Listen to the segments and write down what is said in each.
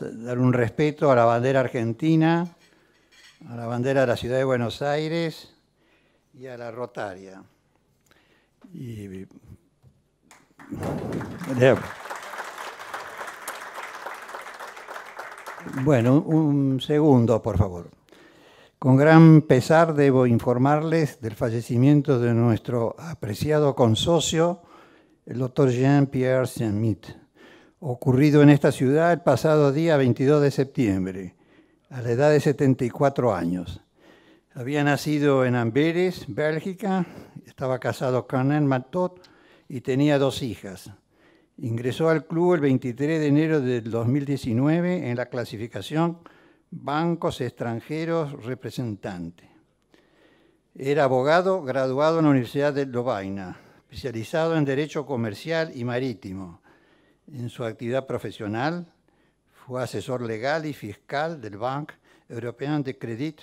dar un respeto a la bandera argentina, a la bandera de la ciudad de Buenos Aires y a la Rotaria. Eh, bueno, un segundo, por favor. Con gran pesar debo informarles del fallecimiento de nuestro apreciado consocio, el doctor Jean-Pierre saint ocurrido en esta ciudad el pasado día 22 de septiembre, a la edad de 74 años. Había nacido en Amberes, Bélgica, estaba casado con Anne Matot y tenía dos hijas. Ingresó al club el 23 de enero del 2019 en la clasificación Bancos Extranjeros Representante. Era abogado graduado en la Universidad de Lovaina, especializado en Derecho Comercial y Marítimo en su actividad profesional fue asesor legal y fiscal del Banco Europeo de Credit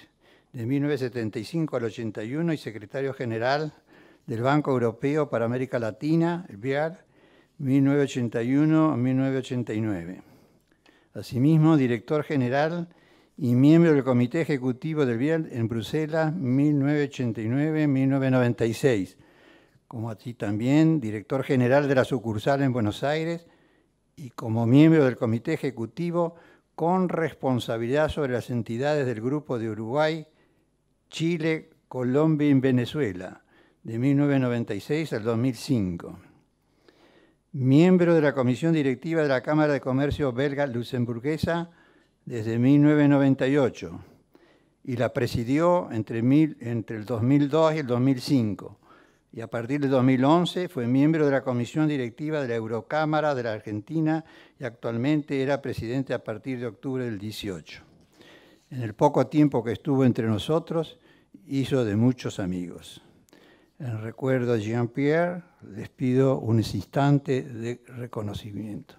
de 1975 al 81 y secretario general del Banco Europeo para América Latina, el BIAR, 1981 a 1989. Asimismo, director general y miembro del Comité Ejecutivo del BIAR en Bruselas, 1989-1996. Como así también director general de la sucursal en Buenos Aires, y como miembro del Comité Ejecutivo con responsabilidad sobre las entidades del Grupo de Uruguay, Chile, Colombia y Venezuela, de 1996 al 2005. Miembro de la Comisión Directiva de la Cámara de Comercio Belga Luxemburguesa desde 1998 y la presidió entre, entre el 2002 y el 2005 y a partir de 2011 fue miembro de la comisión directiva de la Eurocámara de la Argentina y actualmente era presidente a partir de octubre del 18. En el poco tiempo que estuvo entre nosotros, hizo de muchos amigos. En recuerdo a Jean-Pierre, les pido un instante de reconocimiento.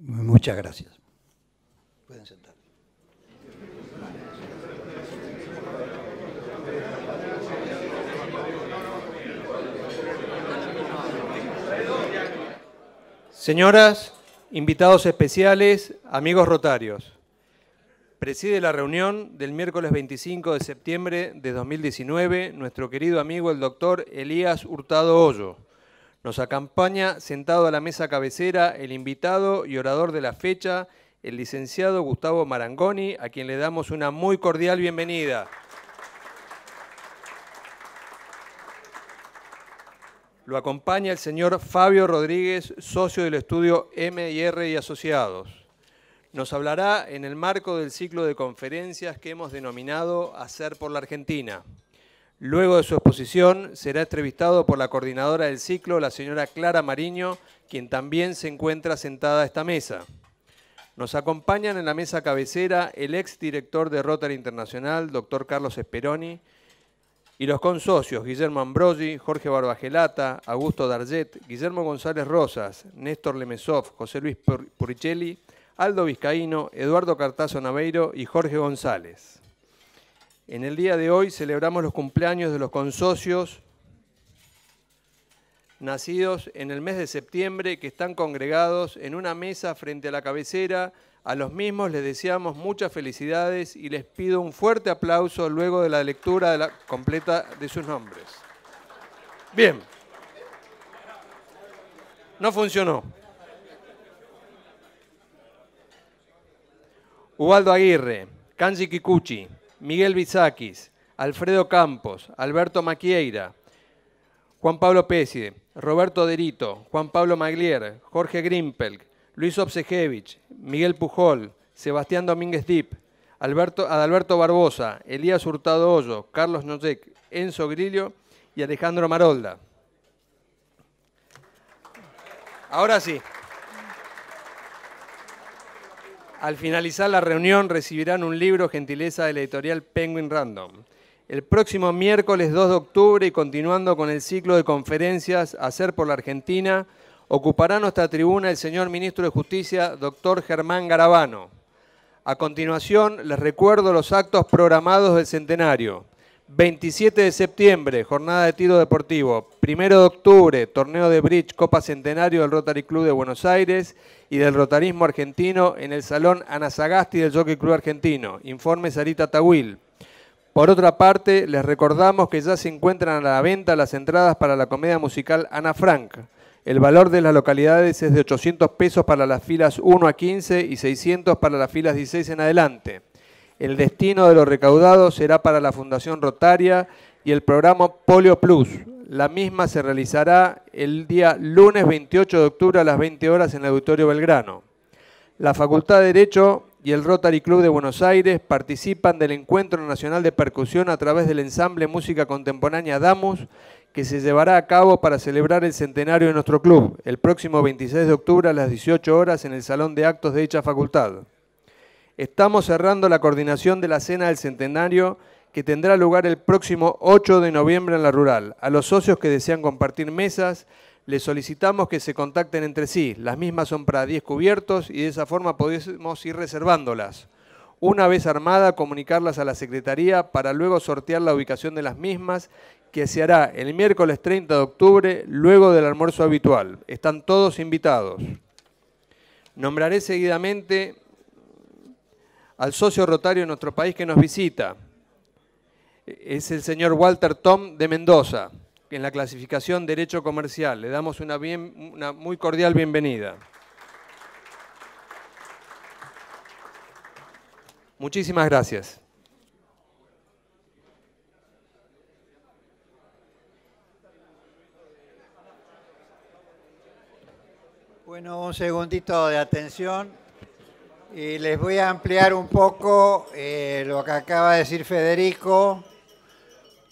Muchas gracias. Pueden sentar. Señoras, invitados especiales, amigos rotarios. Preside la reunión del miércoles 25 de septiembre de 2019 nuestro querido amigo el doctor Elías Hurtado Hoyo nos acompaña sentado a la mesa cabecera el invitado y orador de la fecha, el licenciado Gustavo Marangoni, a quien le damos una muy cordial bienvenida. Lo acompaña el señor Fabio Rodríguez, socio del estudio MIR y Asociados. Nos hablará en el marco del ciclo de conferencias que hemos denominado Hacer por la Argentina. Luego de su exposición, será entrevistado por la coordinadora del ciclo, la señora Clara Mariño, quien también se encuentra sentada a esta mesa. Nos acompañan en la mesa cabecera el ex director de Rotary Internacional, doctor Carlos Esperoni, y los consocios Guillermo Ambrosi, Jorge Barbagelata, Augusto Darget, Guillermo González Rosas, Néstor Lemesov, José Luis Puricelli, Aldo Vizcaíno, Eduardo Cartazo Naveiro y Jorge González. En el día de hoy celebramos los cumpleaños de los consocios nacidos en el mes de septiembre que están congregados en una mesa frente a la cabecera. A los mismos les deseamos muchas felicidades y les pido un fuerte aplauso luego de la lectura de la completa de sus nombres. Bien. No funcionó. Ubaldo Aguirre, Kanji Kikuchi, Miguel Bizakis, Alfredo Campos, Alberto Maquieira, Juan Pablo Peside, Roberto Derito, Juan Pablo Maglier, Jorge Grimpel, Luis Obsejevich, Miguel Pujol, Sebastián Domínguez Dip, Alberto, Adalberto Barbosa, Elías Hurtado Hoyo, Carlos Noyek, Enzo Grillo y Alejandro Marolda. Ahora sí. Al finalizar la reunión recibirán un libro gentileza de la editorial Penguin Random. El próximo miércoles 2 de octubre y continuando con el ciclo de conferencias Hacer por la Argentina, ocupará nuestra tribuna el señor Ministro de Justicia, doctor Germán Garabano. A continuación, les recuerdo los actos programados del centenario. 27 de septiembre, jornada de tiro deportivo. 1 de octubre, torneo de bridge, Copa Centenario del Rotary Club de Buenos Aires y del Rotarismo Argentino en el Salón Ana Zagasti del Jockey Club Argentino. Informe Sarita Tawil. Por otra parte, les recordamos que ya se encuentran a la venta las entradas para la comedia musical Ana Frank. El valor de las localidades es de 800 pesos para las filas 1 a 15 y 600 para las filas 16 en adelante. El destino de los recaudados será para la Fundación Rotaria y el programa Polio Plus. La misma se realizará el día lunes 28 de octubre a las 20 horas en el Auditorio Belgrano. La Facultad de Derecho y el Rotary Club de Buenos Aires participan del Encuentro Nacional de Percusión a través del ensamble Música Contemporánea Damus, que se llevará a cabo para celebrar el centenario de nuestro club, el próximo 26 de octubre a las 18 horas en el Salón de Actos de dicha facultad. Estamos cerrando la coordinación de la Cena del Centenario que tendrá lugar el próximo 8 de noviembre en la rural. A los socios que desean compartir mesas, les solicitamos que se contacten entre sí. Las mismas son para 10 cubiertos y de esa forma podemos ir reservándolas. Una vez armada, comunicarlas a la Secretaría para luego sortear la ubicación de las mismas, que se hará el miércoles 30 de octubre, luego del almuerzo habitual. Están todos invitados. Nombraré seguidamente al socio rotario de nuestro país que nos visita. Es el señor Walter Tom de Mendoza, en la clasificación Derecho Comercial. Le damos una, bien, una muy cordial bienvenida. Muchísimas gracias. Bueno, un segundito de atención. Y les voy a ampliar un poco eh, lo que acaba de decir Federico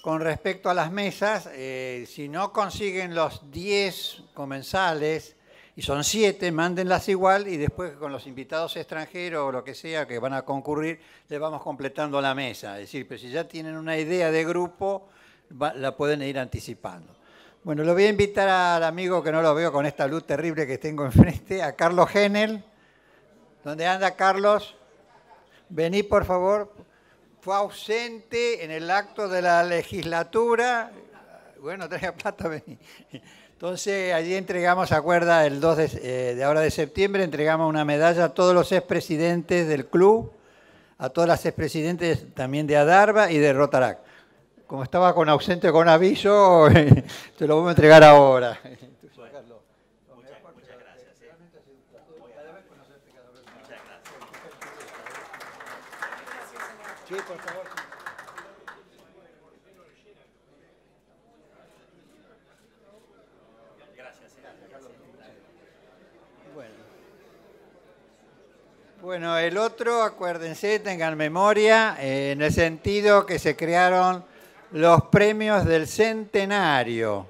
con respecto a las mesas. Eh, si no consiguen los 10 comensales, y son 7, mándenlas igual y después con los invitados extranjeros o lo que sea que van a concurrir, les vamos completando la mesa. Es decir, pero pues si ya tienen una idea de grupo, la pueden ir anticipando. Bueno, lo voy a invitar al amigo que no lo veo con esta luz terrible que tengo enfrente, a Carlos Genel ¿Dónde anda Carlos? Vení, por favor. Fue ausente en el acto de la legislatura. Bueno, trae plata, vení. Entonces, allí entregamos, acuerda, el 2 eh, de, ahora de septiembre, entregamos una medalla a todos los expresidentes del club, a todas las expresidentes también de Adarba y de Rotarac. Como estaba con ausente con aviso, te lo voy a entregar ahora. Sí, por favor. Eh. Bueno. Bueno, el otro, acuérdense, tengan memoria, eh, en el sentido que se crearon los premios del centenario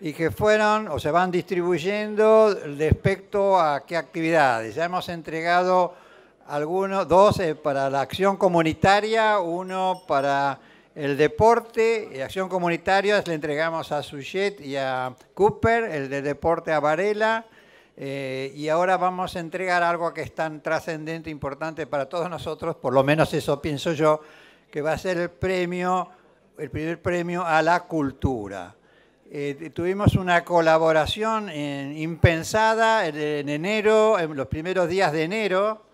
y que fueron o se van distribuyendo respecto a qué actividades. Ya hemos entregado algunos, dos eh, para la acción comunitaria, uno para el deporte, y acción comunitaria le entregamos a Suchet y a Cooper, el de deporte a Varela, eh, y ahora vamos a entregar algo que es tan trascendente, e importante para todos nosotros, por lo menos eso pienso yo, que va a ser el premio, el primer premio a la cultura. Eh, tuvimos una colaboración impensada en enero, en los primeros días de enero,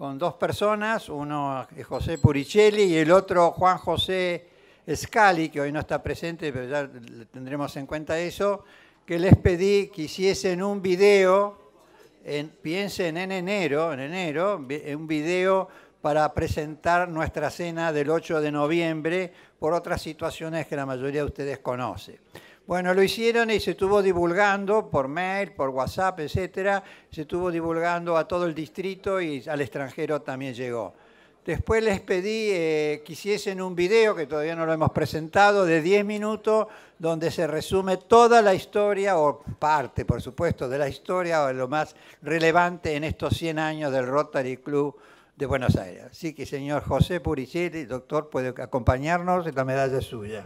con dos personas, uno es José Puricelli y el otro Juan José Scali, que hoy no está presente, pero ya tendremos en cuenta eso, que les pedí que hiciesen un video, piensen en enero, en enero, eh, un video para presentar nuestra cena del 8 de noviembre por otras situaciones que la mayoría de ustedes conoce. Bueno, lo hicieron y se estuvo divulgando por mail, por WhatsApp, etcétera. Se estuvo divulgando a todo el distrito y al extranjero también llegó. Después les pedí eh, que hiciesen un video, que todavía no lo hemos presentado, de 10 minutos, donde se resume toda la historia, o parte, por supuesto, de la historia, o lo más relevante en estos 100 años del Rotary Club de Buenos Aires. Así que, señor José Puricelli, doctor, puede acompañarnos, la medalla es suya.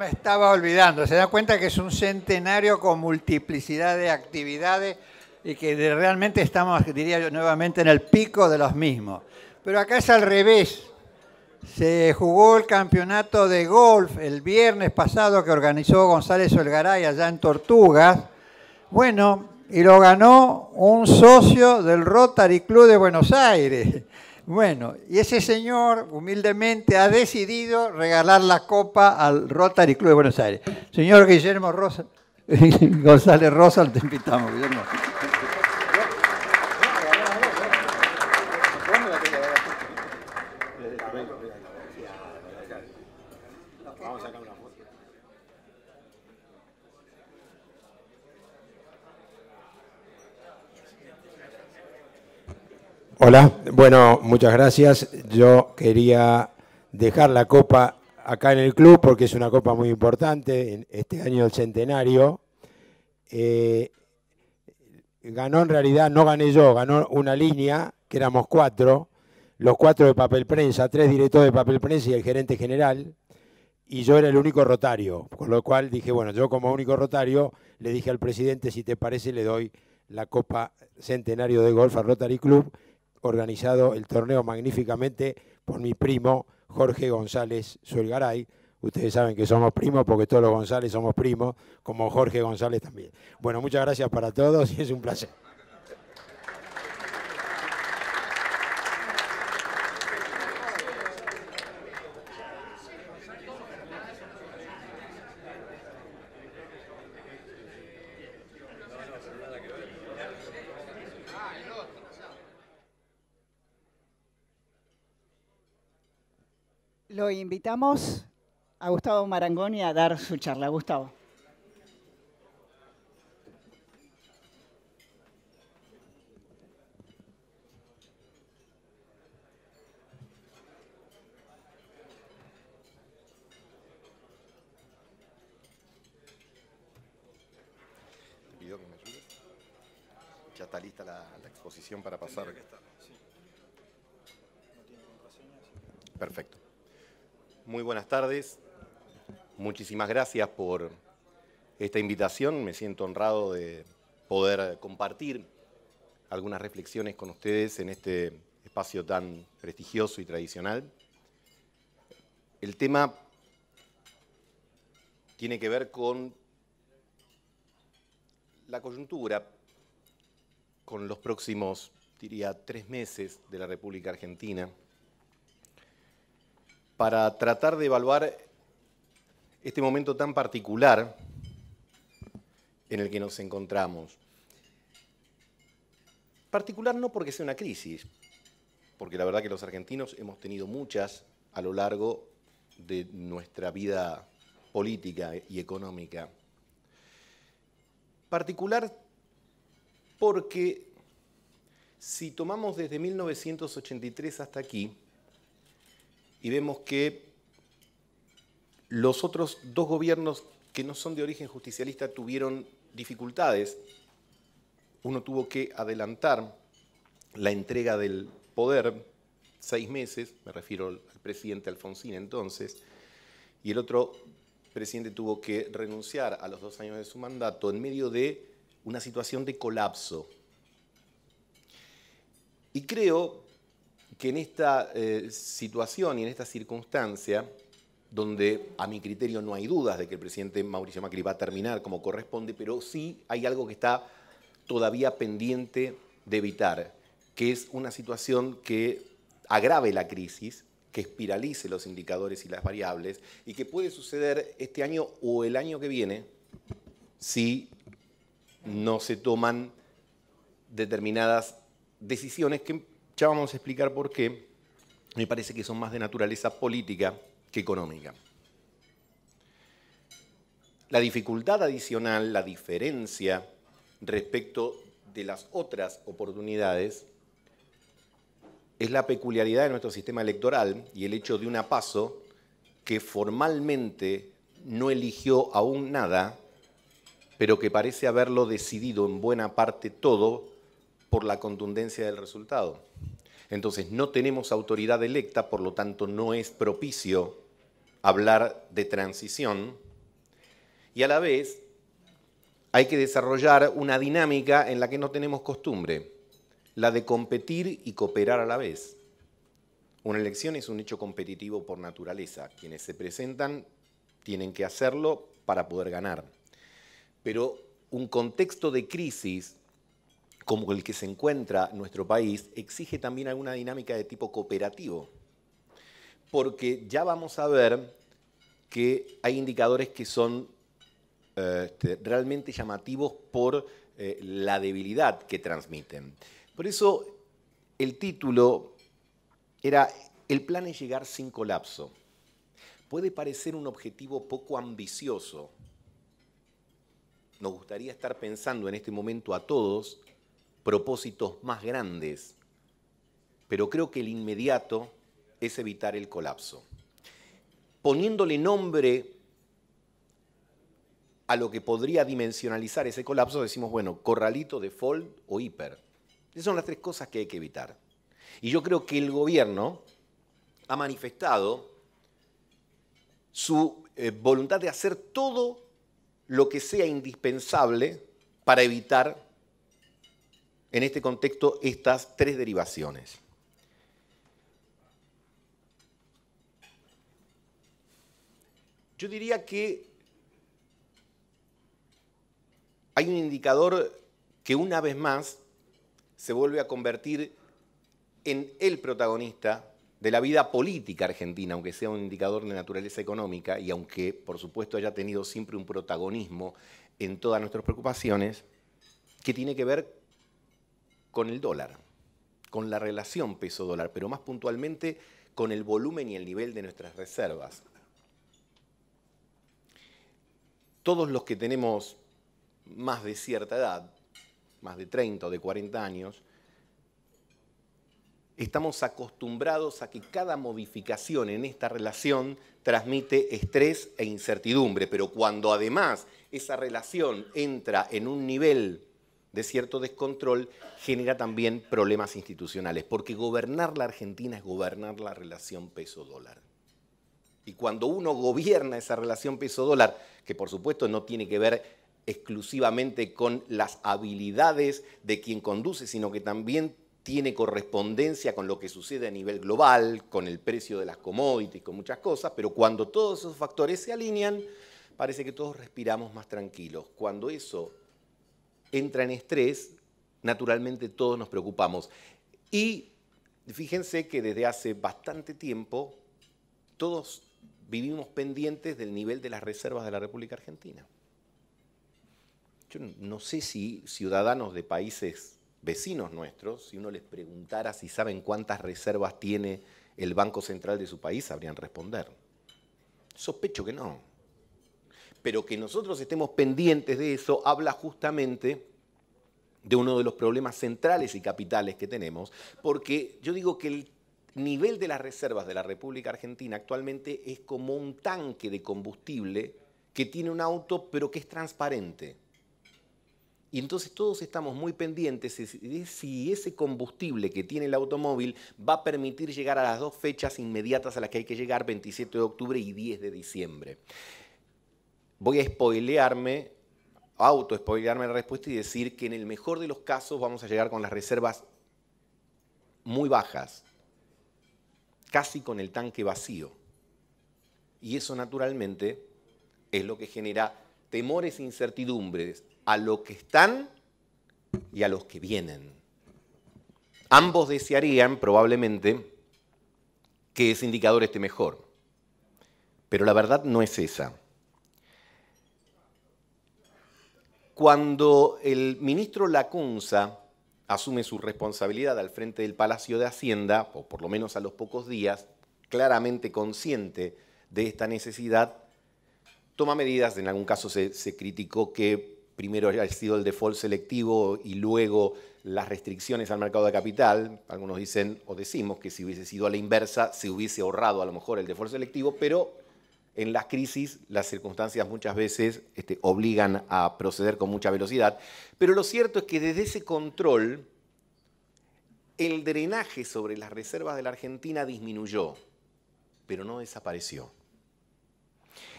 me estaba olvidando. Se da cuenta que es un centenario con multiplicidad de actividades y que realmente estamos, diría yo nuevamente, en el pico de los mismos. Pero acá es al revés. Se jugó el campeonato de golf el viernes pasado que organizó González Olgaray allá en Tortugas. Bueno, y lo ganó un socio del Rotary Club de Buenos Aires. Bueno, y ese señor humildemente ha decidido regalar la copa al Rotary Club de Buenos Aires. Señor Guillermo Rosa, González Rosa, te invitamos, Guillermo. Hola, bueno, muchas gracias. Yo quería dejar la copa acá en el club porque es una copa muy importante, en este año del centenario. Eh, ganó en realidad, no gané yo, ganó una línea, que éramos cuatro, los cuatro de papel prensa, tres directores de papel prensa y el gerente general, y yo era el único rotario, con lo cual dije, bueno, yo como único rotario le dije al presidente, si te parece, le doy la Copa Centenario de Golf a Rotary Club organizado el torneo magníficamente por mi primo Jorge González Suelgaray. Ustedes saben que somos primos porque todos los González somos primos, como Jorge González también. Bueno, muchas gracias para todos y es un placer. hoy invitamos a Gustavo Marangoni a dar su charla. Gustavo. Ya está lista la exposición para pasar. Perfecto. Muy buenas tardes. Muchísimas gracias por esta invitación. Me siento honrado de poder compartir algunas reflexiones con ustedes en este espacio tan prestigioso y tradicional. El tema tiene que ver con la coyuntura, con los próximos, diría, tres meses de la República Argentina para tratar de evaluar este momento tan particular en el que nos encontramos. Particular no porque sea una crisis, porque la verdad que los argentinos hemos tenido muchas a lo largo de nuestra vida política y económica. Particular porque si tomamos desde 1983 hasta aquí, y vemos que los otros dos gobiernos que no son de origen justicialista tuvieron dificultades. Uno tuvo que adelantar la entrega del poder seis meses, me refiero al presidente Alfonsín entonces, y el otro presidente tuvo que renunciar a los dos años de su mandato en medio de una situación de colapso. Y creo que en esta eh, situación y en esta circunstancia, donde a mi criterio no hay dudas de que el presidente Mauricio Macri va a terminar como corresponde, pero sí hay algo que está todavía pendiente de evitar, que es una situación que agrave la crisis, que espiralice los indicadores y las variables, y que puede suceder este año o el año que viene si no se toman determinadas decisiones que ya vamos a explicar por qué. Me parece que son más de naturaleza política que económica. La dificultad adicional, la diferencia respecto de las otras oportunidades es la peculiaridad de nuestro sistema electoral y el hecho de un paso que formalmente no eligió aún nada, pero que parece haberlo decidido en buena parte todo por la contundencia del resultado. Entonces, no tenemos autoridad electa, por lo tanto, no es propicio hablar de transición. Y a la vez, hay que desarrollar una dinámica en la que no tenemos costumbre, la de competir y cooperar a la vez. Una elección es un hecho competitivo por naturaleza. Quienes se presentan tienen que hacerlo para poder ganar. Pero un contexto de crisis como el que se encuentra nuestro país, exige también alguna dinámica de tipo cooperativo, porque ya vamos a ver que hay indicadores que son eh, este, realmente llamativos por eh, la debilidad que transmiten. Por eso el título era El plan es llegar sin colapso. Puede parecer un objetivo poco ambicioso. Nos gustaría estar pensando en este momento a todos propósitos más grandes, pero creo que el inmediato es evitar el colapso. Poniéndole nombre a lo que podría dimensionalizar ese colapso, decimos, bueno, corralito, default o hiper. Esas son las tres cosas que hay que evitar. Y yo creo que el gobierno ha manifestado su eh, voluntad de hacer todo lo que sea indispensable para evitar en este contexto estas tres derivaciones. Yo diría que hay un indicador que una vez más se vuelve a convertir en el protagonista de la vida política argentina, aunque sea un indicador de naturaleza económica y aunque por supuesto haya tenido siempre un protagonismo en todas nuestras preocupaciones, que tiene que ver con el dólar, con la relación peso-dólar, pero más puntualmente con el volumen y el nivel de nuestras reservas. Todos los que tenemos más de cierta edad, más de 30 o de 40 años, estamos acostumbrados a que cada modificación en esta relación transmite estrés e incertidumbre, pero cuando además esa relación entra en un nivel de cierto descontrol genera también problemas institucionales, porque gobernar la Argentina es gobernar la relación peso-dólar. Y cuando uno gobierna esa relación peso-dólar, que por supuesto no tiene que ver exclusivamente con las habilidades de quien conduce, sino que también tiene correspondencia con lo que sucede a nivel global, con el precio de las commodities, con muchas cosas, pero cuando todos esos factores se alinean, parece que todos respiramos más tranquilos. Cuando eso entra en estrés, naturalmente todos nos preocupamos. Y fíjense que desde hace bastante tiempo todos vivimos pendientes del nivel de las reservas de la República Argentina. Yo no sé si ciudadanos de países vecinos nuestros, si uno les preguntara si saben cuántas reservas tiene el Banco Central de su país, sabrían responder. Sospecho que no pero que nosotros estemos pendientes de eso habla justamente de uno de los problemas centrales y capitales que tenemos, porque yo digo que el nivel de las reservas de la República Argentina actualmente es como un tanque de combustible que tiene un auto pero que es transparente. Y entonces todos estamos muy pendientes de si ese combustible que tiene el automóvil va a permitir llegar a las dos fechas inmediatas a las que hay que llegar, 27 de octubre y 10 de diciembre voy a spoilearme, auto spoilearme la respuesta y decir que en el mejor de los casos vamos a llegar con las reservas muy bajas, casi con el tanque vacío. Y eso naturalmente es lo que genera temores e incertidumbres a los que están y a los que vienen. Ambos desearían probablemente que ese indicador esté mejor, pero la verdad no es esa. cuando el ministro Lacunza asume su responsabilidad al frente del Palacio de Hacienda, o por lo menos a los pocos días, claramente consciente de esta necesidad, toma medidas, en algún caso se, criticó que primero haya sido el default selectivo y luego las restricciones al mercado de capital, algunos dicen o decimos que si hubiese sido a la inversa se hubiese ahorrado a lo mejor el default selectivo, pero en las crisis las circunstancias muchas veces este, obligan a proceder con mucha velocidad, pero lo cierto es que desde ese control el drenaje sobre las reservas de la Argentina disminuyó, pero no desapareció.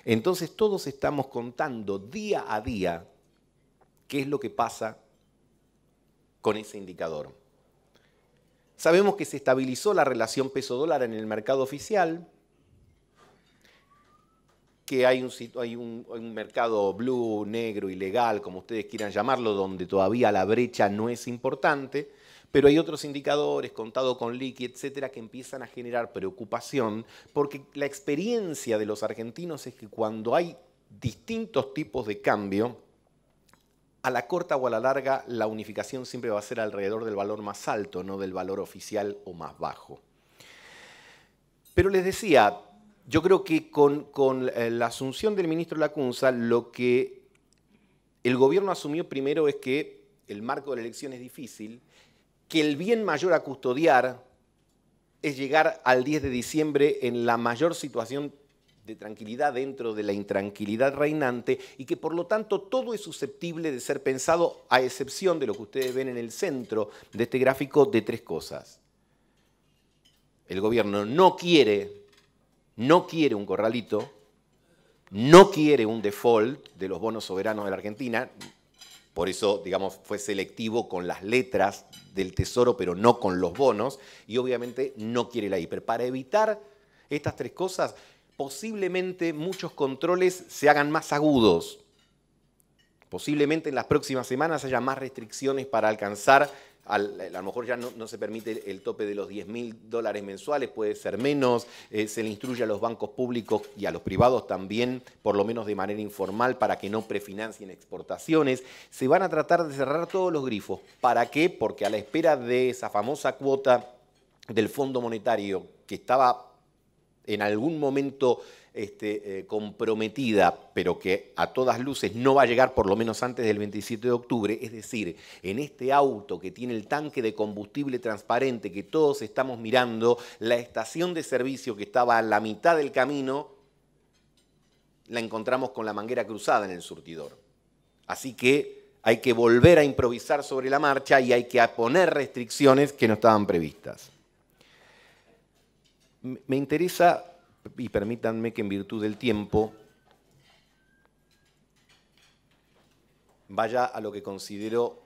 Entonces todos estamos contando día a día qué es lo que pasa con ese indicador. Sabemos que se estabilizó la relación peso-dólar en el mercado oficial, que hay un, mercado blue, negro, ilegal, como ustedes quieran llamarlo, donde todavía la brecha no es importante, pero hay otros indicadores, contado con liqui, etcétera, que empiezan a generar preocupación, porque la experiencia de los argentinos es que cuando hay distintos tipos de cambio, a la corta o a la larga, la unificación siempre va a ser alrededor del valor más alto, no del valor oficial o más bajo. Pero les decía, yo creo que con, eh, la asunción del ministro Lacunza, lo que el gobierno asumió primero es que el marco de la elección es difícil, que el bien mayor a custodiar es llegar al 10 de diciembre en la mayor situación de tranquilidad dentro de la intranquilidad reinante y que por lo tanto todo es susceptible de ser pensado a excepción de lo que ustedes ven en el centro de este gráfico de tres cosas. El gobierno no quiere no quiere un corralito, no quiere un default de los bonos soberanos de la Argentina, por eso, digamos, fue selectivo con las letras del Tesoro, pero no con los bonos, y obviamente no quiere la hiper. Para evitar estas tres cosas, posiblemente muchos controles se hagan más agudos. Posiblemente en las próximas semanas haya más restricciones para alcanzar a lo mejor ya no, se permite el, tope de los 10 mil dólares mensuales, puede ser menos, eh, se le instruye a los bancos públicos y a los privados también, por lo menos de manera informal, para que no prefinancien exportaciones. Se van a tratar de cerrar todos los grifos. ¿Para qué? Porque a la espera de esa famosa cuota del Fondo Monetario que estaba en algún momento este, eh, comprometida, pero que a todas luces no va a llegar por lo menos antes del 27 de octubre, es decir, en este auto que tiene el tanque de combustible transparente que todos estamos mirando, la estación de servicio que estaba a la mitad del camino, la encontramos con la manguera cruzada en el surtidor. Así que hay que volver a improvisar sobre la marcha y hay que poner restricciones que no estaban previstas. Me interesa y permítanme que en virtud del tiempo vaya a lo que considero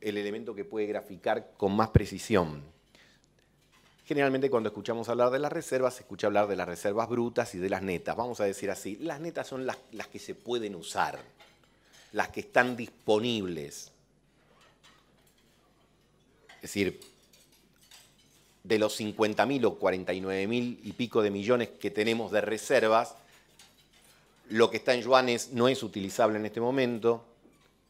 el elemento que puede graficar con más precisión. Generalmente cuando escuchamos hablar de las reservas, se escucha hablar de las reservas brutas y de las netas. Vamos a decir así, las netas son las, que se pueden usar, las que están disponibles. Es decir, de los 50.000 o 49.000 y pico de millones que tenemos de reservas, lo que está en yuanes no es utilizable en este momento,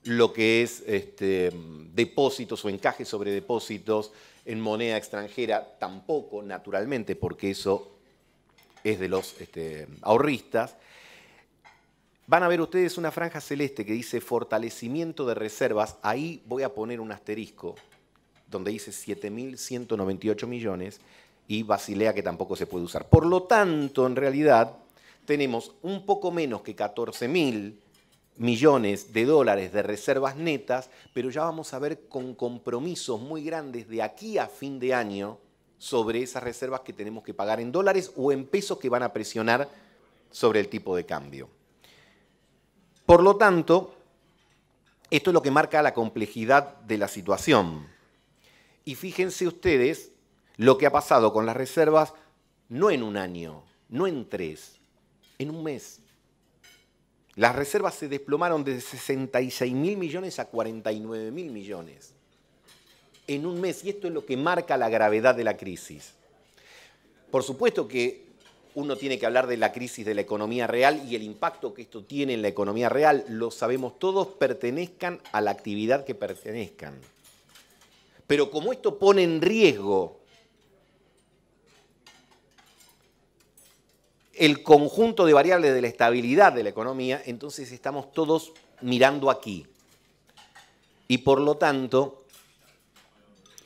lo que es este, depósitos o encaje sobre depósitos en moneda extranjera tampoco, naturalmente, porque eso es de los este, ahorristas. Van a ver ustedes una franja celeste que dice fortalecimiento de reservas. Ahí voy a poner un asterisco donde dice 7.198 millones, y Basilea, que tampoco se puede usar. Por lo tanto, en realidad, tenemos un poco menos que 14.000 millones de dólares de reservas netas, pero ya vamos a ver con compromisos muy grandes de aquí a fin de año sobre esas reservas que tenemos que pagar en dólares o en pesos que van a presionar sobre el tipo de cambio. Por lo tanto, esto es lo que marca la complejidad de la situación. Y fíjense ustedes lo que ha pasado con las reservas, no en un año, no en tres, en un mes. Las reservas se desplomaron de 66 mil millones a 49 mil millones en un mes. Y esto es lo que marca la gravedad de la crisis. Por supuesto que uno tiene que hablar de la crisis de la economía real y el impacto que esto tiene en la economía real. Lo sabemos todos, pertenezcan a la actividad que pertenezcan. Pero como esto pone en riesgo el conjunto de variables de la estabilidad de la economía, entonces estamos todos mirando aquí. Y por lo tanto,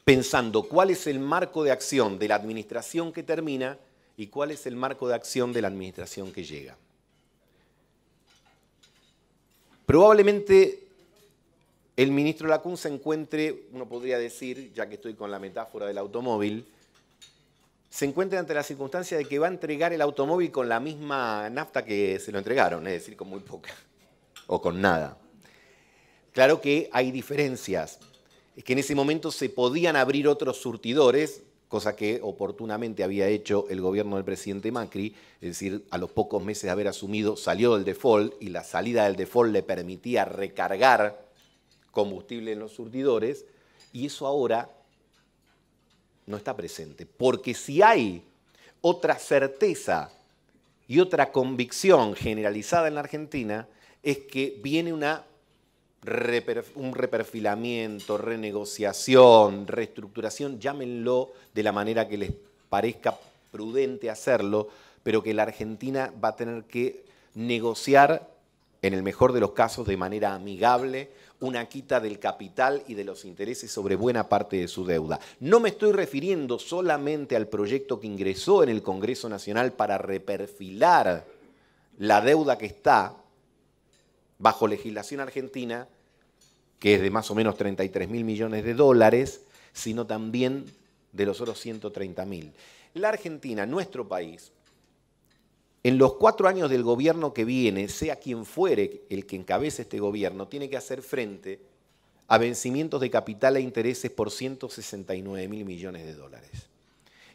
pensando cuál es el marco de acción de la administración que termina y cuál es el marco de acción de la administración que llega. Probablemente el ministro Lacun se encuentre, uno podría decir, ya que estoy con la metáfora del automóvil, se encuentre ante la circunstancia de que va a entregar el automóvil con la misma nafta que se lo entregaron, es decir, con muy poca o con nada. Claro que hay diferencias, es que en ese momento se podían abrir otros surtidores, cosa que oportunamente había hecho el gobierno del presidente Macri, es decir, a los pocos meses de haber asumido salió del default y la salida del default le permitía recargar combustible en los surtidores, y eso ahora no está presente. Porque si hay otra certeza y otra convicción generalizada en la Argentina, es que viene una un reperfilamiento, renegociación, reestructuración, llámenlo de la manera que les parezca prudente hacerlo, pero que la Argentina va a tener que negociar, en el mejor de los casos, de manera amigable, una quita del capital y de los intereses sobre buena parte de su deuda. No me estoy refiriendo solamente al proyecto que ingresó en el Congreso Nacional para reperfilar la deuda que está bajo legislación argentina, que es de más o menos 33 mil millones de dólares, sino también de los otros 130 mil. La Argentina, nuestro país, en los cuatro años del gobierno que viene, sea quien fuere el que encabece este gobierno, tiene que hacer frente a vencimientos de capital e intereses por 169 mil millones de dólares.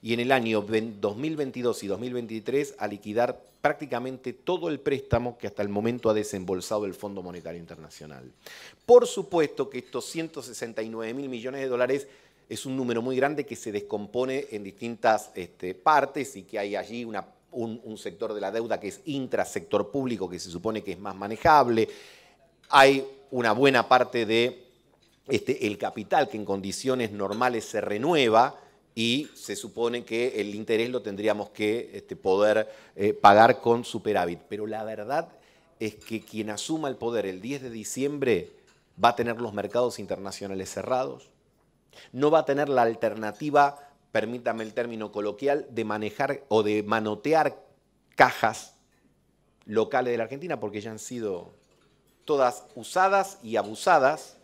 Y en el año 2022 y 2023 a liquidar prácticamente todo el préstamo que hasta el momento ha desembolsado el Fondo Monetario Internacional. Por supuesto que estos 169 mil millones de dólares es un número muy grande que se descompone en distintas este, partes y que hay allí una un, sector de la deuda que es intra sector público, que se supone que es más manejable. Hay una buena parte de este, el capital que en condiciones normales se renueva y se supone que el interés lo tendríamos que este, poder eh, pagar con superávit. Pero la verdad es que quien asuma el poder el 10 de diciembre va a tener los mercados internacionales cerrados, no va a tener la alternativa permítame el término coloquial, de manejar o de manotear cajas locales de la Argentina, porque ya han sido todas usadas y abusadas,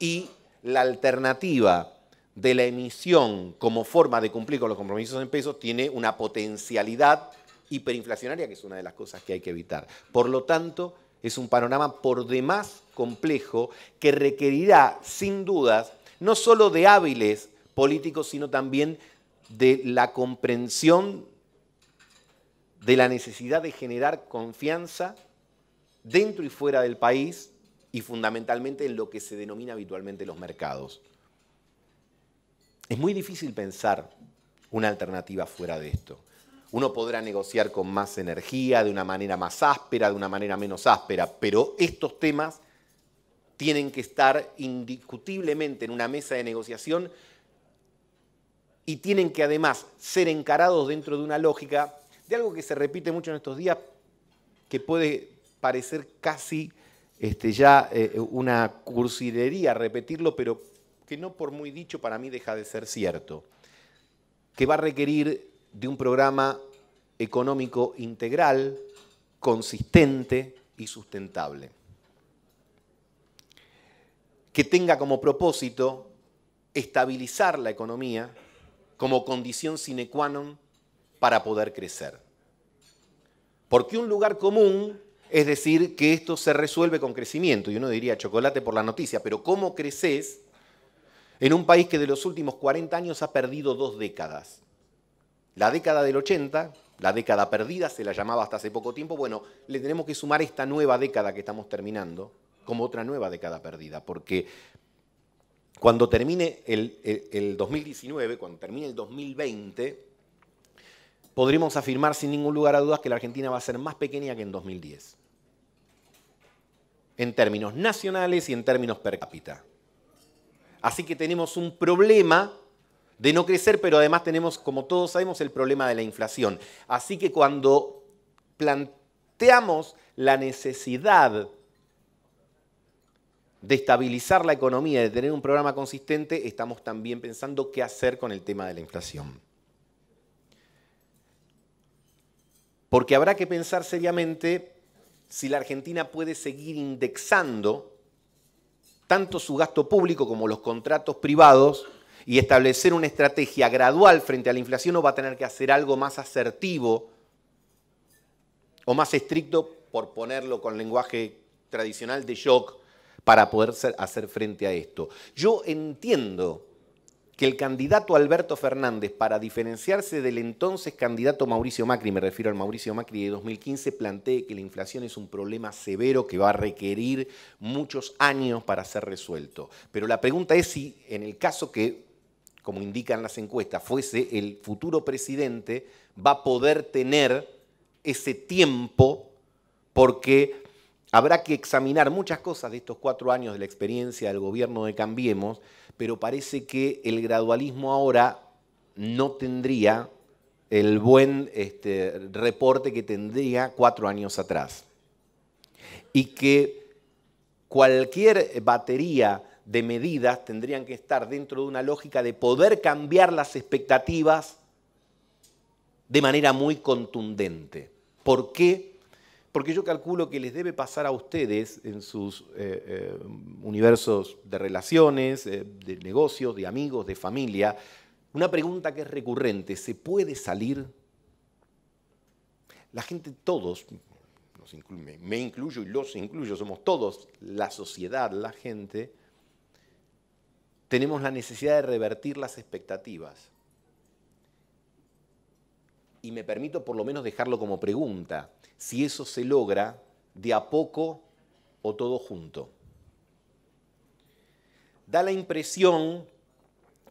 y la alternativa de la emisión como forma de cumplir con los compromisos en pesos tiene una potencialidad hiperinflacionaria, que es una de las cosas que hay que evitar. Por lo tanto, es un panorama por demás complejo que requerirá, sin dudas, no solo de hábiles sino también de la comprensión de la necesidad de generar confianza dentro y fuera del país y fundamentalmente en lo que se denomina habitualmente los mercados. Es muy difícil pensar una alternativa fuera de esto. Uno podrá negociar con más energía, de una manera más áspera, de una manera menos áspera, pero estos temas tienen que estar indiscutiblemente en una mesa de negociación y tienen que además ser encarados dentro de una lógica de algo que se repite mucho en estos días, que puede parecer casi este, ya eh, una cursilería repetirlo, pero que no por muy dicho para mí deja de ser cierto, que va a requerir de un programa económico integral, consistente y sustentable, que tenga como propósito estabilizar la economía, como condición sine qua non para poder crecer. Porque un lugar común es decir que esto se resuelve con crecimiento, y uno diría chocolate por la noticia, pero ¿cómo creces en un país que de los últimos 40 años ha perdido dos décadas? La década del 80, la década perdida, se la llamaba hasta hace poco tiempo, bueno, le tenemos que sumar esta nueva década que estamos terminando como otra nueva década perdida, porque cuando termine el, 2019, cuando termine el 2020, podremos afirmar sin ningún lugar a dudas que la Argentina va a ser más pequeña que en 2010. En términos nacionales y en términos per cápita. Así que tenemos un problema de no crecer, pero además tenemos, como todos sabemos, el problema de la inflación. Así que cuando planteamos la necesidad de estabilizar la economía, de tener un programa consistente, estamos también pensando qué hacer con el tema de la inflación. Porque habrá que pensar seriamente si la Argentina puede seguir indexando tanto su gasto público como los contratos privados y establecer una estrategia gradual frente a la inflación o va a tener que hacer algo más asertivo o más estricto, por ponerlo con lenguaje tradicional de shock, para poder hacer frente a esto. Yo entiendo que el candidato Alberto Fernández, para diferenciarse del entonces candidato Mauricio Macri, me refiero al Mauricio Macri de 2015, plantee que la inflación es un problema severo que va a requerir muchos años para ser resuelto. Pero la pregunta es si, en el caso que, como indican las encuestas, fuese el futuro presidente, va a poder tener ese tiempo porque Habrá que examinar muchas cosas de estos cuatro años de la experiencia del gobierno de Cambiemos, pero parece que el gradualismo ahora no tendría el buen este, reporte que tendría cuatro años atrás. Y que cualquier batería de medidas tendrían que estar dentro de una lógica de poder cambiar las expectativas de manera muy contundente. ¿Por qué? porque yo calculo que les debe pasar a ustedes en sus eh, eh, universos de relaciones, eh, de negocios, de amigos, de familia, una pregunta que es recurrente, ¿se puede salir? La gente, todos, me incluyo y los incluyo, somos todos, la sociedad, la gente, tenemos la necesidad de revertir las expectativas. Y me permito por lo menos dejarlo como pregunta si eso se logra de a poco o todo junto. Da la impresión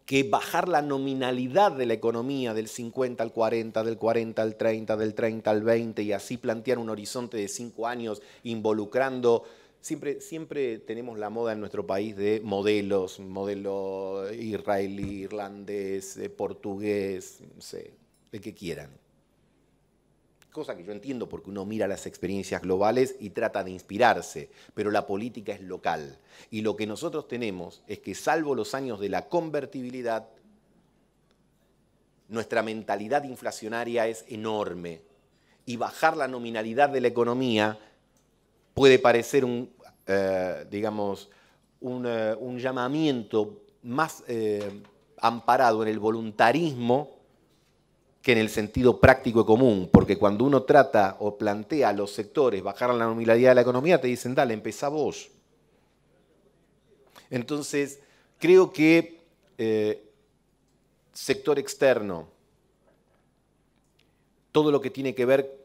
que bajar la nominalidad de la economía del 50 al 40, del 40 al 30, del 30 al 20 y así plantear un horizonte de cinco años involucrando Siempre, siempre, tenemos la moda en nuestro país de modelos, modelo israelí, irlandés, eh, portugués, no sé, el que quieran cosa que yo entiendo porque uno mira las experiencias globales y trata de inspirarse, pero la política es local. Y lo que nosotros tenemos es que salvo los años de la convertibilidad, nuestra mentalidad inflacionaria es enorme y bajar la nominalidad de la economía puede parecer un, eh, digamos, eh, un, llamamiento más eh, amparado en el voluntarismo que en el sentido práctico y común, porque cuando uno trata o plantea a los sectores bajar la nominalidad de la economía, te dicen, dale, empezá vos. Entonces, creo que eh, sector externo, todo lo que tiene que ver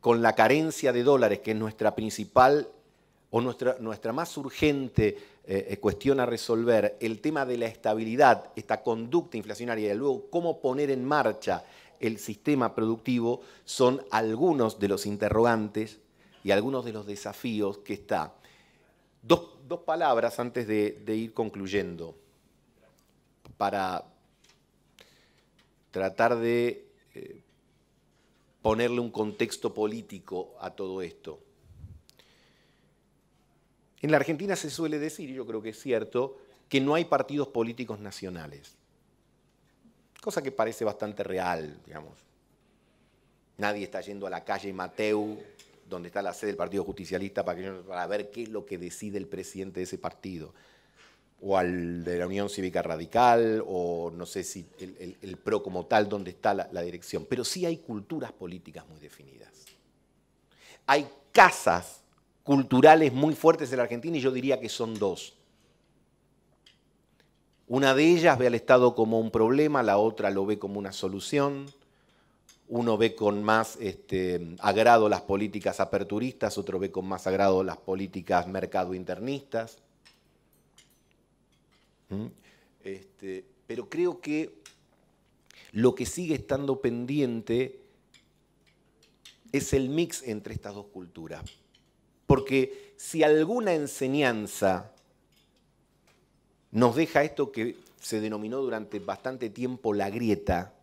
con la carencia de dólares, que es nuestra principal o nuestra, nuestra más urgente eh, eh, cuestión a resolver, el tema de la estabilidad, esta conducta inflacionaria y luego cómo poner en marcha el sistema productivo son algunos de los interrogantes y algunos de los desafíos que está. Dos, palabras antes de, ir concluyendo para tratar de eh, ponerle un contexto político a todo esto. En la Argentina se suele decir, y yo creo que es cierto, que no hay partidos políticos nacionales cosa que parece bastante real, digamos. Nadie está yendo a la calle Mateu, donde está la sede del Partido Justicialista, para, ver qué es lo que decide el presidente de ese partido. O al de la Unión Cívica Radical, o no sé si el, PRO como tal, donde está la, la dirección. Pero sí hay culturas políticas muy definidas. Hay casas culturales muy fuertes en la Argentina y yo diría que son dos. Una de ellas ve al Estado como un problema, la otra lo ve como una solución. Uno ve con más este, agrado las políticas aperturistas, otro ve con más agrado las políticas mercado-internistas. ¿Mm? Este, pero creo que lo que sigue estando pendiente es el mix entre estas dos culturas. Porque si alguna enseñanza nos deja esto que se denominó durante bastante tiempo la grieta,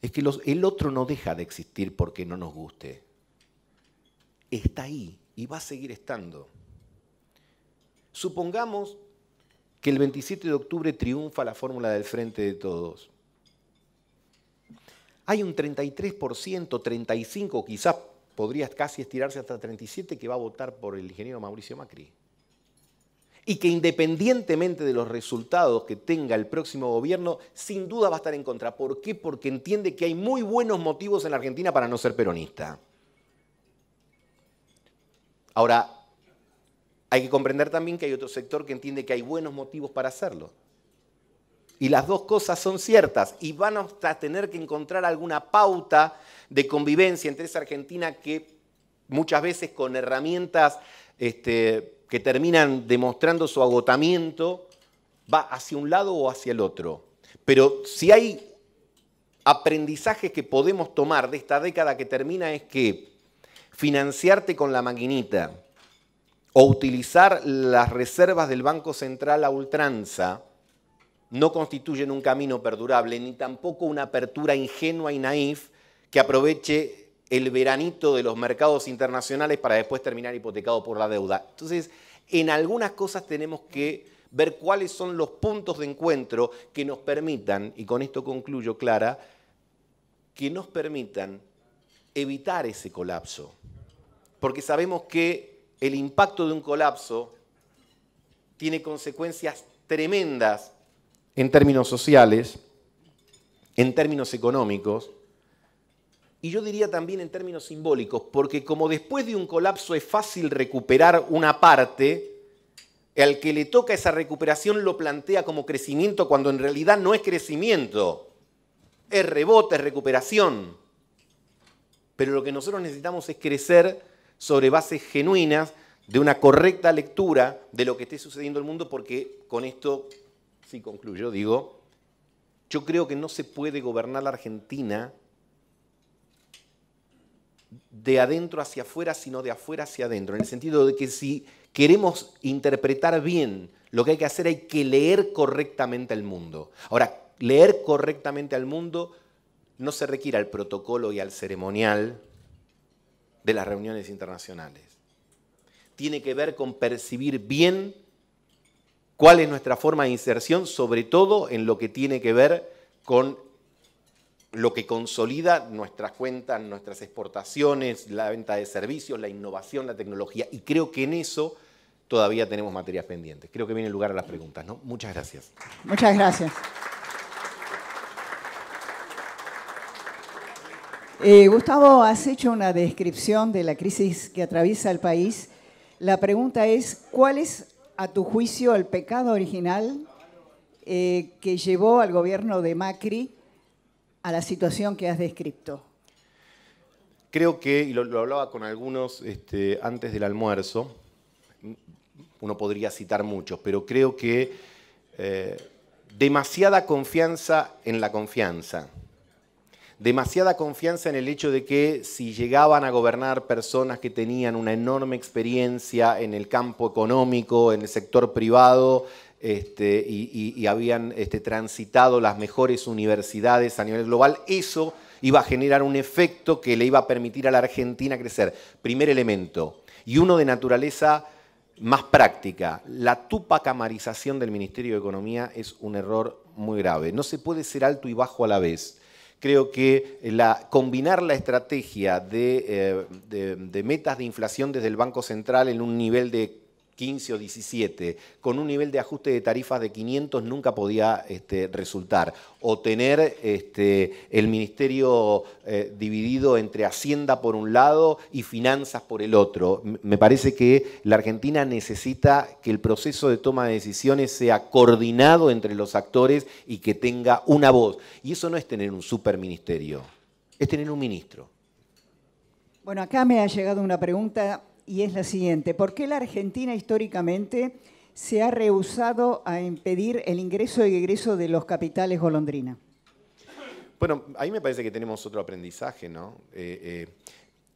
es que el otro no deja de existir porque no nos guste. Está ahí y va a seguir estando. Supongamos que el 27 de octubre triunfa la fórmula del frente de todos. Hay un 33%, 35%, quizás podría casi estirarse hasta 37% que va a votar por el ingeniero Mauricio Macri y que independientemente de los resultados que tenga el próximo gobierno, sin duda va a estar en contra. ¿Por qué? Porque entiende que hay muy buenos motivos en la Argentina para no ser peronista. Ahora, hay que comprender también que hay otro sector que entiende que hay buenos motivos para hacerlo. Y las dos cosas son ciertas y van a tener que encontrar alguna pauta de convivencia entre esa Argentina que muchas veces con herramientas este, que terminan demostrando su agotamiento, va hacia un lado o hacia el otro. Pero si hay aprendizajes que podemos tomar de esta década que termina es que financiarte con la maquinita o utilizar las reservas del Banco Central a ultranza no constituyen un camino perdurable, ni tampoco una apertura ingenua y naif que aproveche el veranito de los mercados internacionales para después terminar hipotecado por la deuda. Entonces, en algunas cosas tenemos que ver cuáles son los puntos de encuentro que nos permitan, y con esto concluyo, Clara, que nos permitan evitar ese colapso. Porque sabemos que el impacto de un colapso tiene consecuencias tremendas en términos sociales, en términos económicos, y yo diría también en términos simbólicos, porque como después de un colapso es fácil recuperar una parte, al que le toca esa recuperación lo plantea como crecimiento cuando en realidad no es crecimiento, es rebote, es recuperación. Pero lo que nosotros necesitamos es crecer sobre bases genuinas de una correcta lectura de lo que esté sucediendo en el mundo, porque con esto, si concluyo, digo, yo creo que no se puede gobernar la Argentina de adentro hacia afuera, sino de afuera hacia adentro, en el sentido de que si queremos interpretar bien lo que hay que hacer, hay que leer correctamente al mundo. Ahora, leer correctamente al mundo no se requiere al protocolo y al ceremonial de las reuniones internacionales. Tiene que ver con percibir bien cuál es nuestra forma de inserción, sobre todo en lo que tiene que ver con lo que consolida nuestras cuentas, nuestras exportaciones, la venta de servicios, la innovación, la tecnología. Y creo que en eso todavía tenemos materias pendientes. Creo que viene el lugar a las preguntas, ¿no? Muchas gracias. Muchas gracias. Eh, Gustavo, has hecho una descripción de la crisis que atraviesa el país. La pregunta es, ¿cuál es, a tu juicio, el pecado original eh, que llevó al gobierno de Macri a la situación que has descrito? Creo que, y lo, hablaba con algunos este, antes del almuerzo, uno podría citar muchos, pero creo que eh, demasiada confianza en la confianza. Demasiada confianza en el hecho de que si llegaban a gobernar personas que tenían una enorme experiencia en el campo económico, en el sector privado, este, y, habían este, transitado las mejores universidades a nivel global, eso iba a generar un efecto que le iba a permitir a la Argentina crecer. Primer elemento. Y uno de naturaleza más práctica. La tupacamarización del Ministerio de Economía es un error muy grave. No se puede ser alto y bajo a la vez. Creo que combinar la estrategia eh, de metas de inflación desde el Banco Central en un nivel de 15 o 17, con un nivel de ajuste de tarifas de 500 nunca podía este, resultar. O tener este, el ministerio eh, dividido entre Hacienda por un lado y Finanzas por el otro. Me parece que la Argentina necesita que el proceso de toma de decisiones sea coordinado entre los actores y que tenga una voz. Y eso no es tener un superministerio, es tener un ministro. Bueno, acá me ha llegado una pregunta y es la siguiente. ¿Por qué la Argentina históricamente se ha rehusado a impedir el ingreso y egreso de los capitales golondrina? Bueno, ahí me parece que tenemos otro aprendizaje, ¿no? Eh, eh,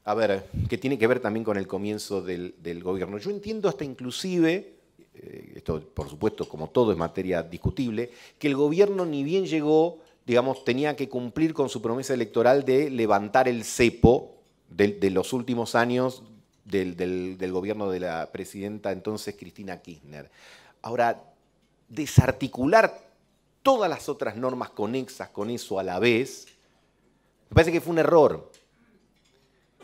a ver, que tiene que ver también con el comienzo del, gobierno. Yo entiendo hasta inclusive, eh, esto por supuesto como todo es materia discutible, que el gobierno ni bien llegó, digamos, tenía que cumplir con su promesa electoral de levantar el cepo de, los últimos años del, gobierno de la presidenta entonces Cristina Kirchner. Ahora, desarticular todas las otras normas conexas con eso a la vez, me parece que fue un error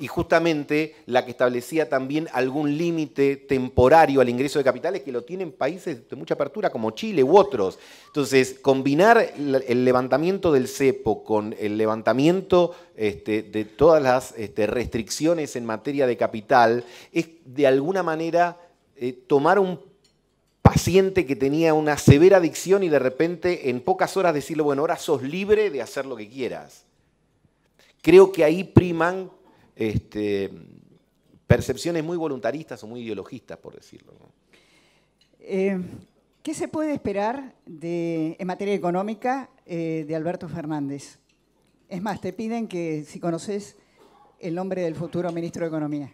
y justamente la que establecía también algún límite temporario al ingreso de capitales que lo tienen países de mucha apertura como Chile u otros. Entonces, combinar el levantamiento del cepo con el levantamiento este, de todas las este, restricciones en materia de capital es de alguna manera eh, tomar un paciente que tenía una severa adicción y de repente en pocas horas decirle, bueno, ahora sos libre de hacer lo que quieras. Creo que ahí priman este, percepciones muy voluntaristas o muy ideologistas, por decirlo. Eh, ¿Qué se puede esperar en materia económica eh, de Alberto Fernández? Es más, te piden que si conoces el nombre del futuro ministro de Economía.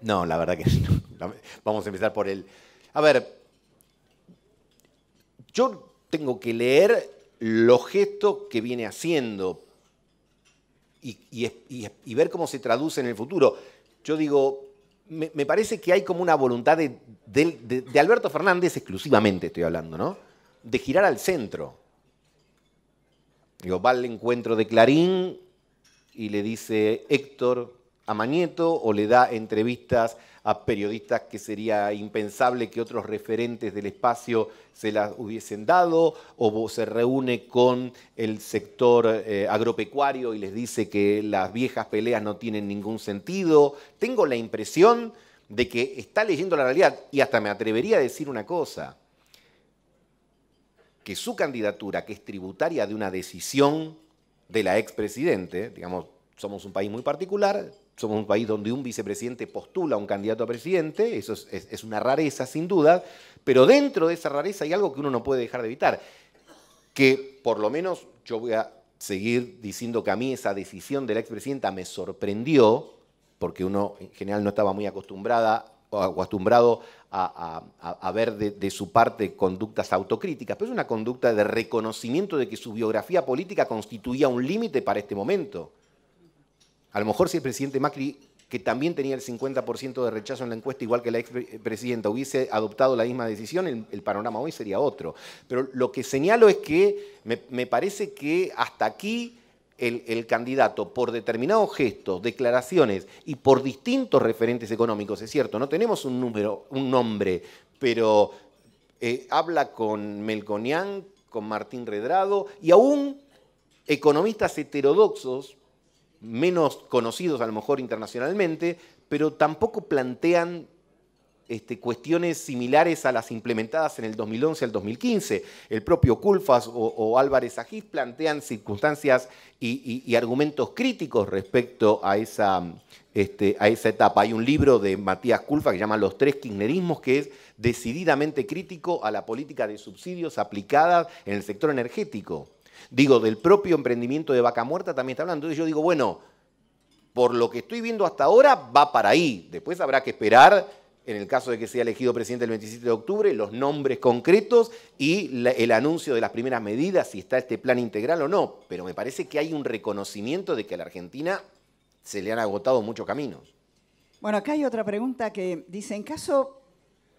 No, la verdad que Vamos a empezar por él. A ver, yo tengo que leer los gestos que viene haciendo, y, ver cómo se traduce en el futuro. Yo digo, me, parece que hay como una voluntad de, Alberto Fernández, exclusivamente estoy hablando, ¿no? De girar al centro. Digo, va al encuentro de Clarín y le dice Héctor a Mañeto o le da entrevistas a periodistas que sería impensable que otros referentes del espacio se las hubiesen dado, o se reúne con el sector eh, agropecuario y les dice que las viejas peleas no tienen ningún sentido. Tengo la impresión de que está leyendo la realidad y hasta me atrevería a decir una cosa, que su candidatura, que es tributaria de una decisión de la expresidente, digamos, somos un país muy particular, somos un país donde un vicepresidente postula a un candidato a presidente, eso es, una rareza sin duda, pero dentro de esa rareza hay algo que uno no puede dejar de evitar, que por lo menos yo voy a seguir diciendo que a mí esa decisión de la expresidenta me sorprendió, porque uno en general no estaba muy acostumbrada o acostumbrado a, ver de, su parte conductas autocríticas, pero es una conducta de reconocimiento de que su biografía política constituía un límite para este momento. A lo mejor si el presidente Macri, que también tenía el 50% de rechazo en la encuesta, igual que la expresidenta, hubiese adoptado la misma decisión, el, el, panorama hoy sería otro. Pero lo que señalo es que me, parece que hasta aquí el, candidato por determinados gestos, declaraciones y por distintos referentes económicos, es cierto, no tenemos un número, un nombre, pero eh, habla con Melconian, con Martín Redrado y aún economistas heterodoxos menos conocidos a lo mejor internacionalmente, pero tampoco plantean este, cuestiones similares a las implementadas en el 2011 al 2015. El propio Culfas o, Álvarez Ají plantean circunstancias y, argumentos críticos respecto a esa, este, a esa etapa. Hay un libro de Matías Culfas que se llama Los tres kirchnerismos, que es decididamente crítico a la política de subsidios aplicada en el sector energético. Digo, del propio emprendimiento de Vaca Muerta también está hablando. Entonces yo digo, bueno, por lo que estoy viendo hasta ahora, va para ahí. Después habrá que esperar, en el caso de que sea elegido presidente el 27 de octubre, los nombres concretos y el anuncio de las primeras medidas, si está este plan integral o no. Pero me parece que hay un reconocimiento de que a la Argentina se le han agotado muchos caminos. Bueno, acá hay otra pregunta que dice, en caso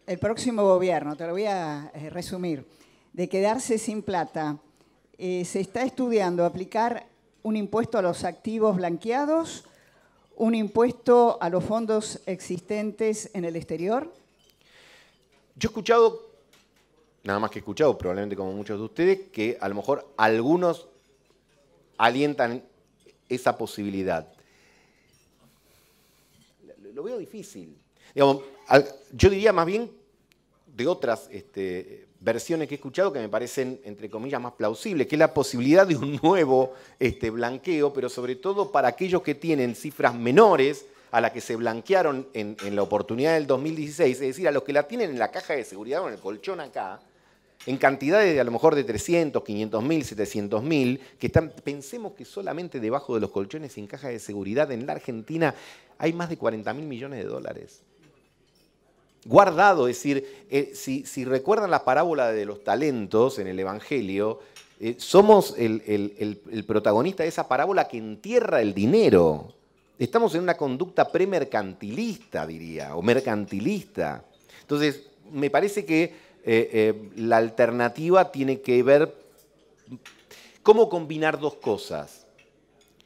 el próximo gobierno, te lo voy a eh, resumir, de quedarse sin plata, eh, se está estudiando aplicar un impuesto a los activos blanqueados, un impuesto a los fondos existentes en el exterior. Yo he escuchado, nada más que he escuchado, probablemente como muchos de ustedes, que a lo mejor algunos alientan esa posibilidad. Lo veo difícil. yo diría más bien de otras este, versiones que he escuchado que me parecen, entre comillas, más plausibles, que es la posibilidad de un nuevo este, blanqueo, pero sobre todo para aquellos que tienen cifras menores a las que se blanquearon en, la oportunidad del 2016, es decir, a los que la tienen en la caja de seguridad o en el colchón acá, en cantidades de a lo mejor de 300, 500 mil, 700 mil, que están, pensemos que solamente debajo de los colchones sin caja de seguridad en la Argentina hay más de 40 mil millones de dólares guardado. Es decir, eh, si, recuerdan la parábola de los talentos en el Evangelio, eh, somos el, protagonista de esa parábola que entierra el dinero. Estamos en una conducta premercantilista, diría, o mercantilista. Entonces, me parece que eh, la alternativa tiene que ver cómo combinar dos cosas.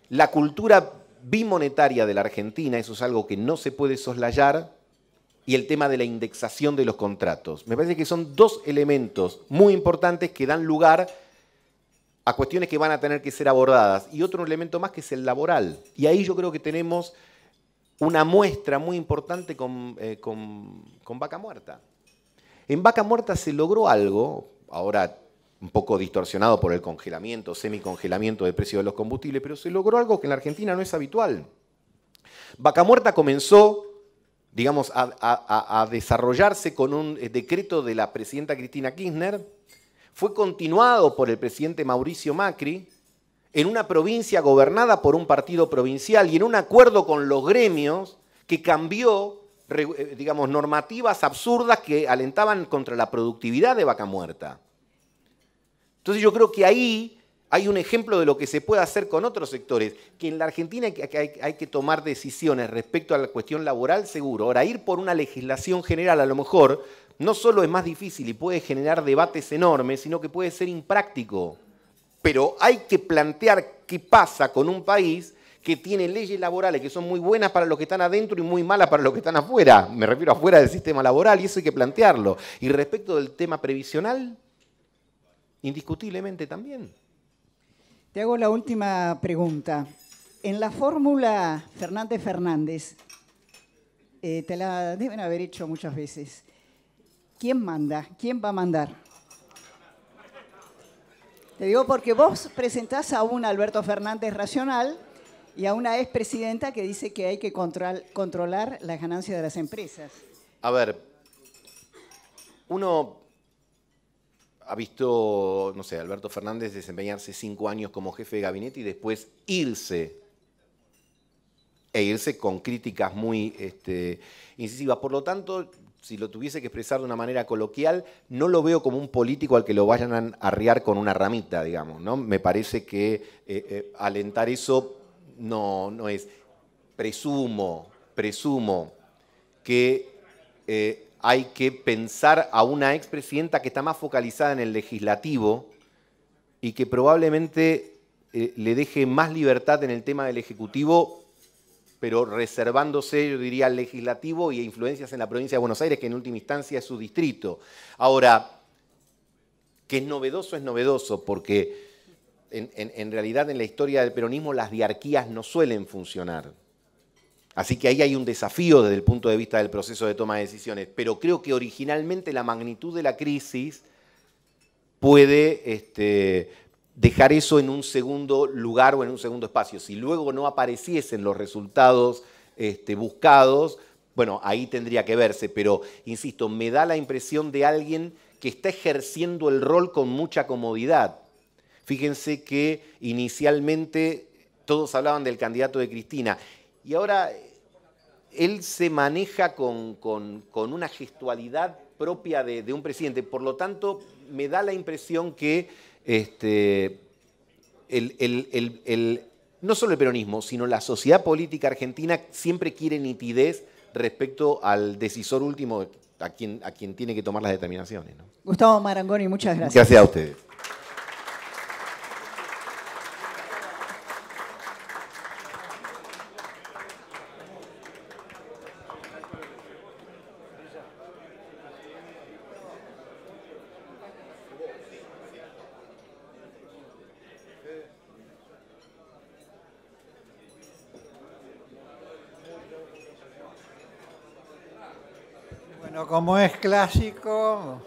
La cultura bimonetaria de la Argentina, eso es algo que no se puede soslayar, y el tema de la indexación de los contratos. Me parece que son dos elementos muy importantes que dan lugar a cuestiones que van a tener que ser abordadas. Y otro elemento más que es el laboral. Y ahí yo creo que tenemos una muestra muy importante con, eh, Vaca Muerta. En Vaca Muerta se logró algo, ahora un poco distorsionado por el congelamiento, semicongelamiento de precio de los combustibles, pero se logró algo que en la Argentina no es habitual. Vaca Muerta comenzó digamos, a, desarrollarse con un eh, decreto de la presidenta Cristina Kirchner, fue continuado por el presidente Mauricio Macri en una provincia gobernada por un partido provincial y en un acuerdo con los gremios que cambió, eh, digamos, normativas absurdas que alentaban contra la productividad de vaca muerta. Entonces yo creo que ahí hay un ejemplo de lo que se puede hacer con otros sectores, que en la Argentina hay, que tomar decisiones respecto a la cuestión laboral seguro. Ahora, ir por una legislación general a lo mejor no solo es más difícil y puede generar debates enormes, sino que puede ser impráctico. Pero hay que plantear qué pasa con un país que tiene leyes laborales que son muy buenas para los que están adentro y muy malas para los que están afuera. Me refiero afuera del sistema laboral y eso hay que plantearlo. Y respecto del tema previsional, indiscutiblemente también. Te hago la última pregunta. En la fórmula Fernández Fernández, eh, te la deben haber hecho muchas veces. ¿Quién manda? ¿Quién va a mandar? Te digo porque vos presentás a un Alberto Fernández racional y a una expresidenta que dice que hay que controlar las ganancias de las empresas. A ver, uno ha visto, no sé, Alberto Fernández desempeñarse cinco años como jefe de gabinete y después irse e irse con críticas muy este, incisivas. Por lo tanto, si lo tuviese que expresar de una manera coloquial, no lo veo como un político al que lo vayan a arriar con una ramita, digamos. ¿no? Me parece que eh, eh, alentar eso no, no es. Presumo, presumo que eh, hay que pensar a una expresidenta que está más focalizada en el legislativo y que probablemente eh, le deje más libertad en el tema del Ejecutivo, pero reservándose, yo diría, al legislativo y influencias en la provincia de Buenos Aires, que en última instancia es su distrito. Ahora, que es novedoso, es novedoso, porque en realidad en la historia del peronismo las diarquías no suelen funcionar. Así que ahí hay un desafío desde el punto de vista del proceso de toma de decisiones, pero creo que originalmente la magnitud de la crisis puede este, dejar eso en un segundo lugar o en un segundo espacio. Si luego no apareciesen los resultados este, buscados, bueno, ahí tendría que verse, pero insisto, me da la impresión de alguien que está ejerciendo el rol con mucha comodidad. Fíjense que inicialmente todos hablaban del candidato de Cristina y ahora eh, él se maneja con, una gestualidad propia de, un presidente. Por lo tanto, me da la impresión que este, no solo el peronismo, sino la sociedad política argentina siempre quiere nitidez respecto al decisor último a quien, tiene que tomar las determinaciones. Gustavo Marangoni, muchas gracias. Gracias a ustedes. como es clásico,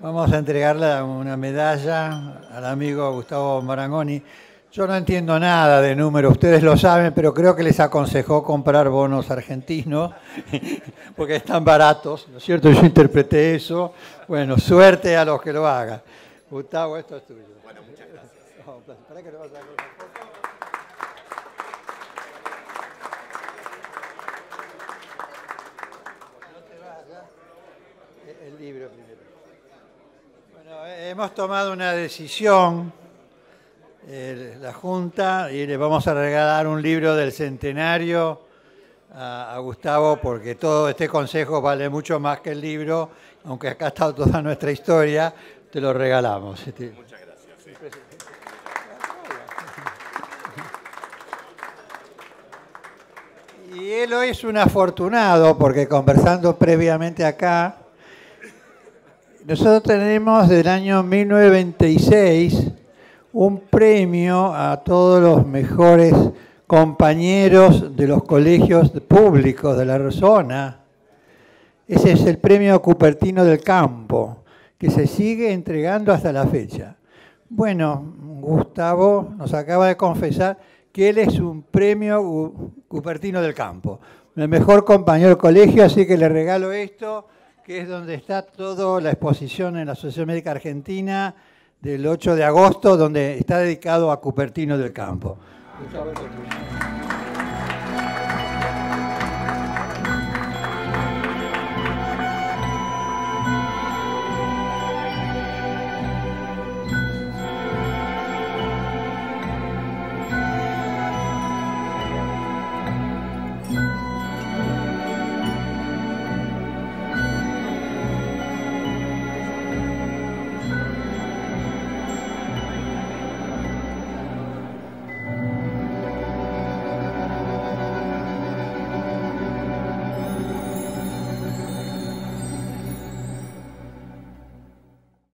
vamos a entregarle una medalla al amigo Gustavo Marangoni. Yo no entiendo nada de números, ustedes lo saben, pero creo que les aconsejó comprar bonos argentinos porque están baratos, ¿no es cierto? Yo interpreté eso. Bueno, suerte a los que lo hagan. Gustavo, esto es tuyo. Bueno, muchas gracias. Bueno, eh, hemos tomado una decisión, eh, la Junta, y le vamos a regalar un libro del centenario a, Gustavo, porque todo este consejo vale mucho más que el libro, aunque acá está toda nuestra historia, te lo regalamos. Este. Muchas gracias. Y él hoy es un afortunado porque conversando previamente acá, nosotros tenemos del año 1926 un premio a todos los mejores compañeros de los colegios públicos de la zona. Ese es el premio Cupertino del Campo, que se sigue entregando hasta la fecha. Bueno, Gustavo nos acaba de confesar que él es un premio Cupertino del Campo, el mejor compañero del colegio, así que le regalo esto que es donde está toda la exposición en la Asociación Médica Argentina del 8 de agosto, donde está dedicado a Cupertino del Campo.